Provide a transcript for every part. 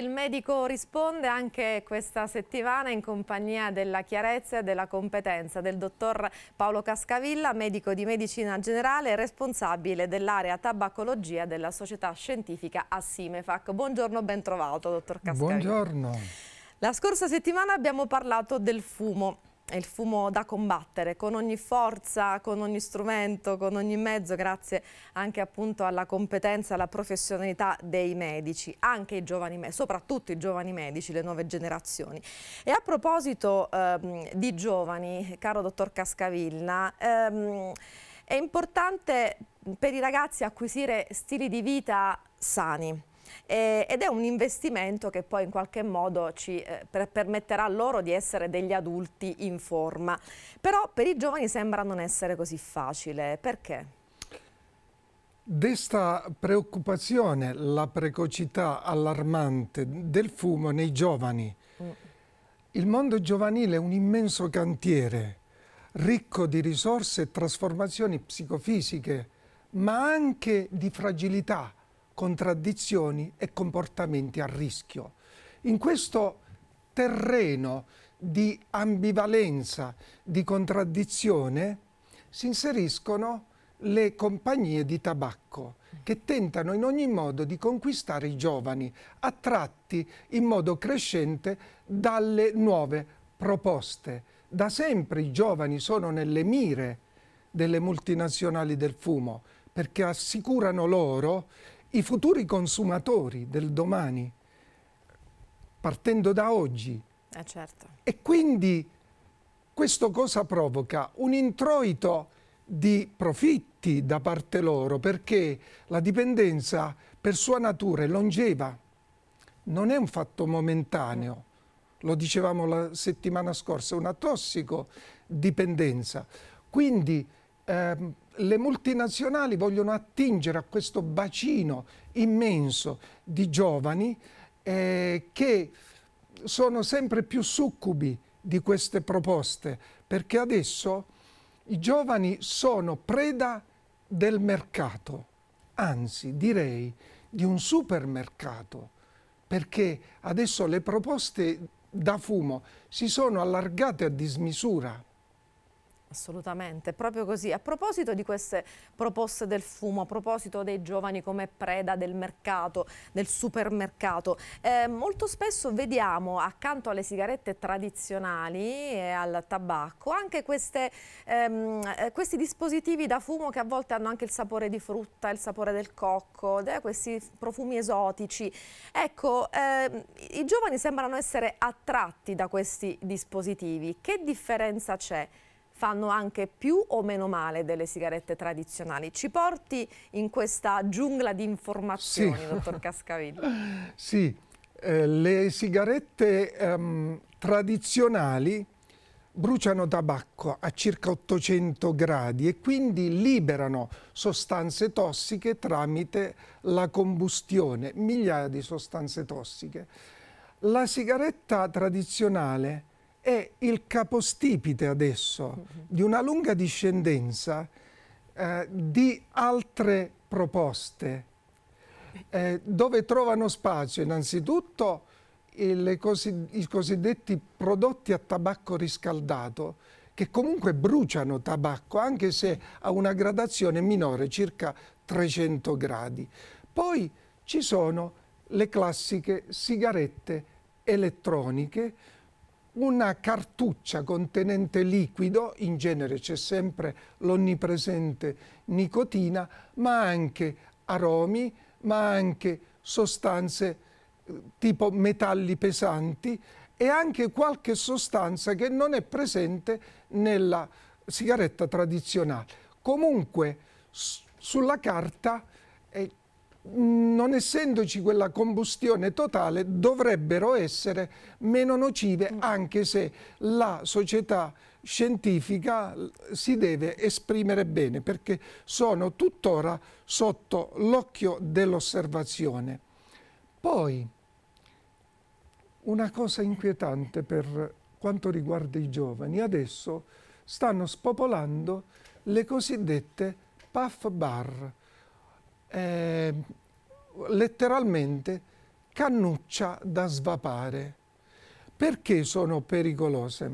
il medico risponde anche questa settimana in compagnia della chiarezza e della competenza del dottor Paolo Cascavilla, medico di medicina generale e responsabile dell'area tabacologia della società scientifica Assimefac. Buongiorno, ben trovato dottor Cascavilla. Buongiorno. La scorsa settimana abbiamo parlato del fumo è il fumo da combattere con ogni forza, con ogni strumento, con ogni mezzo, grazie anche appunto alla competenza, alla professionalità dei medici, anche i giovani, soprattutto i giovani medici, le nuove generazioni. E a proposito ehm, di giovani, caro dottor Cascavilla, ehm, è importante per i ragazzi acquisire stili di vita sani eh, ed è un investimento che poi in qualche modo ci eh, per permetterà loro di essere degli adulti in forma. Però per i giovani sembra non essere così facile, perché? Desta preoccupazione la precocità allarmante del fumo nei giovani. Mm. Il mondo giovanile è un immenso cantiere, ricco di risorse e trasformazioni psicofisiche, ma anche di fragilità, contraddizioni e comportamenti a rischio. In questo terreno di ambivalenza, di contraddizione, si inseriscono le compagnie di tabacco che tentano in ogni modo di conquistare i giovani, attratti in modo crescente dalle nuove proposte. Da sempre i giovani sono nelle mire delle multinazionali del fumo perché assicurano loro i futuri consumatori del domani, partendo da oggi. Eh certo. E quindi questo cosa provoca? Un introito di profitti da parte loro, perché la dipendenza per sua natura è longeva, non è un fatto momentaneo. Lo dicevamo la settimana scorsa, è una tossicodipendenza. Quindi ehm, le multinazionali vogliono attingere a questo bacino immenso di giovani eh, che sono sempre più succubi di queste proposte, perché adesso i giovani sono preda del mercato, anzi direi di un supermercato, perché adesso le proposte da fumo si sono allargate a dismisura. Assolutamente, proprio così. A proposito di queste proposte del fumo, a proposito dei giovani come preda del mercato, del supermercato, eh, molto spesso vediamo accanto alle sigarette tradizionali e al tabacco anche queste, ehm, eh, questi dispositivi da fumo che a volte hanno anche il sapore di frutta, il sapore del cocco, eh, questi profumi esotici. Ecco, eh, i giovani sembrano essere attratti da questi dispositivi. Che differenza c'è? fanno anche più o meno male delle sigarette tradizionali. Ci porti in questa giungla di informazioni, sì. dottor Cascavilla? sì, eh, le sigarette ehm, tradizionali bruciano tabacco a circa 800 gradi e quindi liberano sostanze tossiche tramite la combustione, migliaia di sostanze tossiche. La sigaretta tradizionale è il capostipite adesso mm-hmm. di una lunga discendenza eh, di altre proposte eh, dove trovano spazio innanzitutto il, i cosiddetti prodotti a tabacco riscaldato che comunque bruciano tabacco anche se a una gradazione minore circa 300 gradi poi ci sono le classiche sigarette elettroniche una cartuccia contenente liquido, in genere c'è sempre l'onnipresente nicotina, ma anche aromi, ma anche sostanze eh, tipo metalli pesanti e anche qualche sostanza che non è presente nella sigaretta tradizionale. Comunque sulla carta eh, non essendoci quella combustione totale dovrebbero essere meno nocive mm. anche se la società scientifica si deve esprimere bene perché sono tuttora sotto l'occhio dell'osservazione. Poi una cosa inquietante per quanto riguarda i giovani, adesso stanno spopolando le cosiddette puff bar, eh, letteralmente cannuccia da svapare. Perché sono pericolose?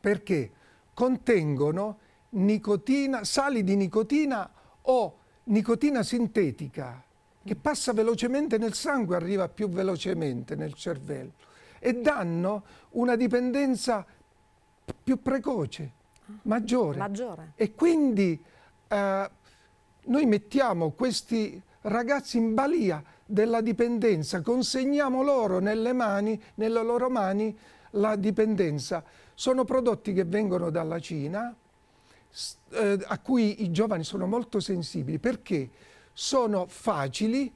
Perché contengono nicotina, sali di nicotina o nicotina sintetica che passa velocemente nel sangue, arriva più velocemente nel cervello e danno una dipendenza più precoce, maggiore. maggiore. E quindi eh, noi mettiamo questi ragazzi in balia della dipendenza, consegniamo loro nelle mani, nelle loro mani la dipendenza. Sono prodotti che vengono dalla Cina, eh, a cui i giovani sono molto sensibili perché sono facili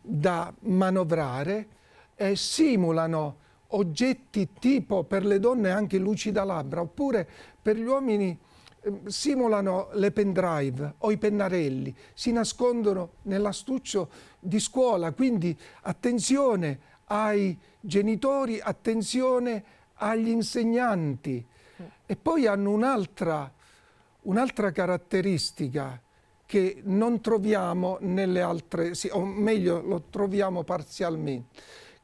da manovrare, eh, simulano oggetti tipo per le donne anche lucida labbra oppure per gli uomini Ehm, simulano le pendrive o i pennarelli, si nascondono nell'astuccio di scuola, quindi attenzione ai genitori, attenzione agli insegnanti. E poi hanno un'altra un caratteristica che non troviamo nelle altre, sì, o meglio lo troviamo parzialmente,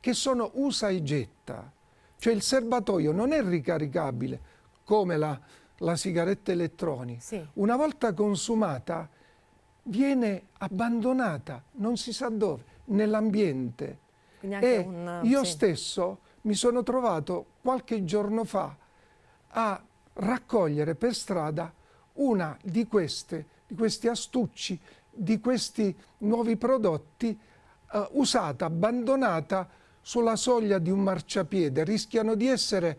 che sono usa e getta. Cioè il serbatoio non è ricaricabile come la la sigaretta elettronica. Sì. Una volta consumata viene abbandonata, non si sa dove, nell'ambiente. E un, eh, io sì. stesso mi sono trovato qualche giorno fa a raccogliere per strada una di queste, di questi astucci, di questi nuovi prodotti eh, usata, abbandonata sulla soglia di un marciapiede. Rischiano di essere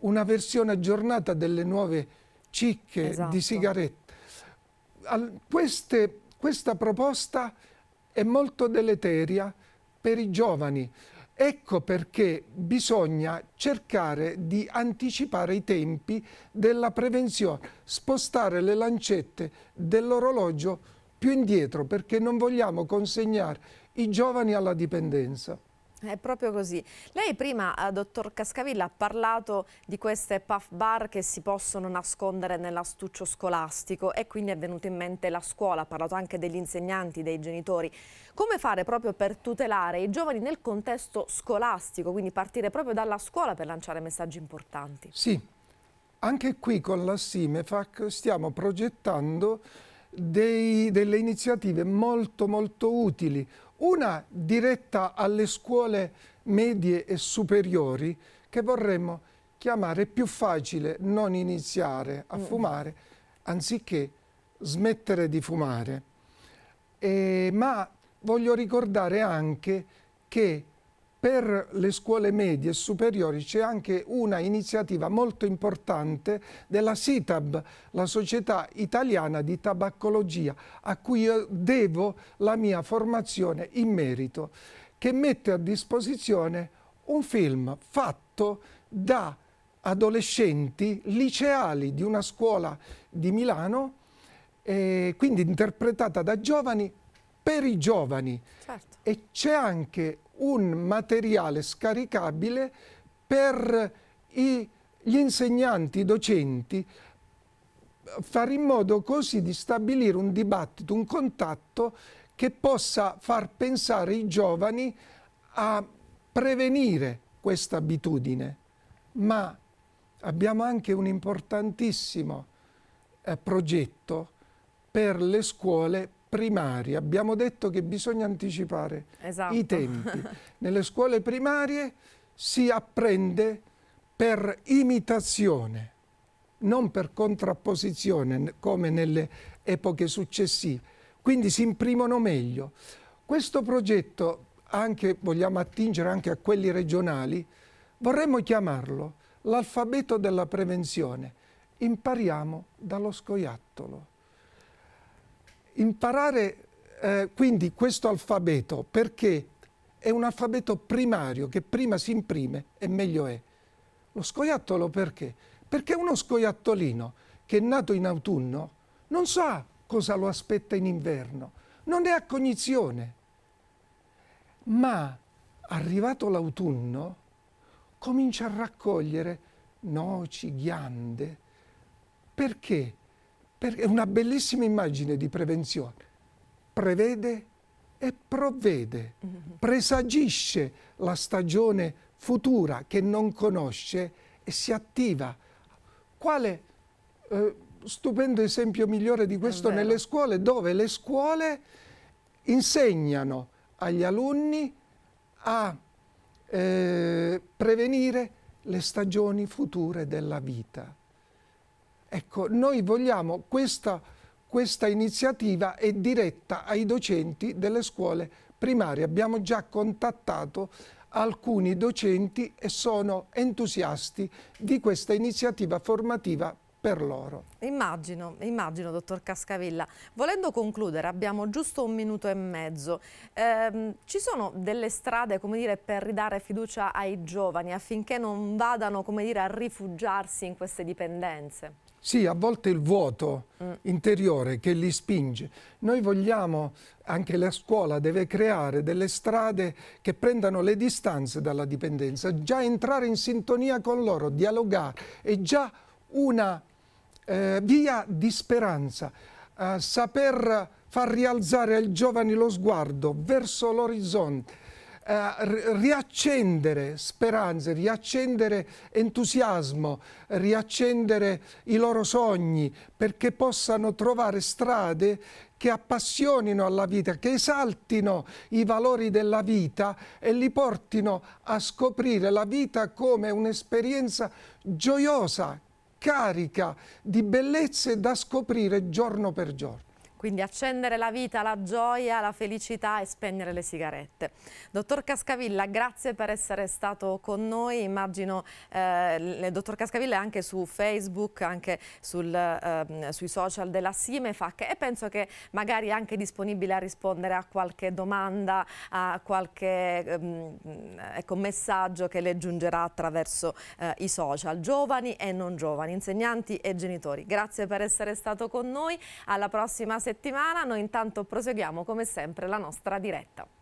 una versione aggiornata delle nuove cicche esatto. di sigarette. Al, queste, questa proposta è molto deleteria per i giovani. Ecco perché bisogna cercare di anticipare i tempi della prevenzione, spostare le lancette dell'orologio più indietro perché non vogliamo consegnare i giovani alla dipendenza. È proprio così. Lei prima, eh, dottor Cascavilla, ha parlato di queste puff bar che si possono nascondere nell'astuccio scolastico e quindi è venuta in mente la scuola, ha parlato anche degli insegnanti, dei genitori. Come fare proprio per tutelare i giovani nel contesto scolastico, quindi partire proprio dalla scuola per lanciare messaggi importanti? Sì, anche qui con la Simefac stiamo progettando dei, delle iniziative molto molto utili una diretta alle scuole medie e superiori che vorremmo chiamare più facile non iniziare a mm. fumare anziché smettere di fumare. E, ma voglio ricordare anche che per le scuole medie e superiori c'è anche una iniziativa molto importante della CITAB, la Società Italiana di Tabaccologia, a cui io devo la mia formazione in merito, che mette a disposizione un film fatto da adolescenti liceali di una scuola di Milano, eh, quindi interpretata da giovani per i giovani. Certo. E c'è anche un materiale scaricabile per i, gli insegnanti, i docenti, fare in modo così di stabilire un dibattito, un contatto che possa far pensare i giovani a prevenire questa abitudine. Ma abbiamo anche un importantissimo eh, progetto per le scuole primari abbiamo detto che bisogna anticipare esatto. i tempi. Nelle scuole primarie si apprende per imitazione, non per contrapposizione come nelle epoche successive. Quindi si imprimono meglio. Questo progetto, anche, vogliamo attingere anche a quelli regionali, vorremmo chiamarlo l'alfabeto della prevenzione. Impariamo dallo scoiattolo. Imparare eh, quindi questo alfabeto perché è un alfabeto primario che prima si imprime e meglio è. Lo scoiattolo perché? Perché uno scoiattolino che è nato in autunno non sa cosa lo aspetta in inverno, non ne ha cognizione. Ma arrivato l'autunno comincia a raccogliere noci, ghiande. Perché? perché è una bellissima immagine di prevenzione. Prevede e provvede, mm-hmm. presagisce la stagione futura che non conosce e si attiva. Quale eh, stupendo esempio migliore di questo nelle scuole, dove le scuole insegnano agli alunni a eh, prevenire le stagioni future della vita Ecco, noi vogliamo questa, questa iniziativa è diretta ai docenti delle scuole primarie. Abbiamo già contattato alcuni docenti e sono entusiasti di questa iniziativa formativa per loro. Immagino, immagino, dottor Cascavilla. Volendo concludere, abbiamo giusto un minuto e mezzo. Eh, ci sono delle strade, come dire, per ridare fiducia ai giovani affinché non vadano, come dire, a rifugiarsi in queste dipendenze? Sì, a volte il vuoto mm. interiore che li spinge. Noi vogliamo, anche la scuola deve creare delle strade che prendano le distanze dalla dipendenza, già entrare in sintonia con loro, dialogare, è già una eh, via di speranza. Eh, saper far rialzare ai giovani lo sguardo verso l'orizzonte, eh, riaccendere speranze, riaccendere entusiasmo, riaccendere i loro sogni perché possano trovare strade che appassionino alla vita, che esaltino i valori della vita e li portino a scoprire la vita come un'esperienza gioiosa, carica di bellezze da scoprire giorno per giorno. Quindi accendere la vita, la gioia, la felicità e spegnere le sigarette. Dottor Cascavilla, grazie per essere stato con noi. Immagino, eh, dottor Cascavilla è anche su Facebook, anche sul, eh, sui social della Simefac e penso che magari è anche disponibile a rispondere a qualche domanda, a qualche ehm, ecco, messaggio che le giungerà attraverso eh, i social, giovani e non giovani, insegnanti e genitori. Grazie per essere stato con noi. Alla prossima settimana settimana. Noi intanto proseguiamo come sempre la nostra diretta.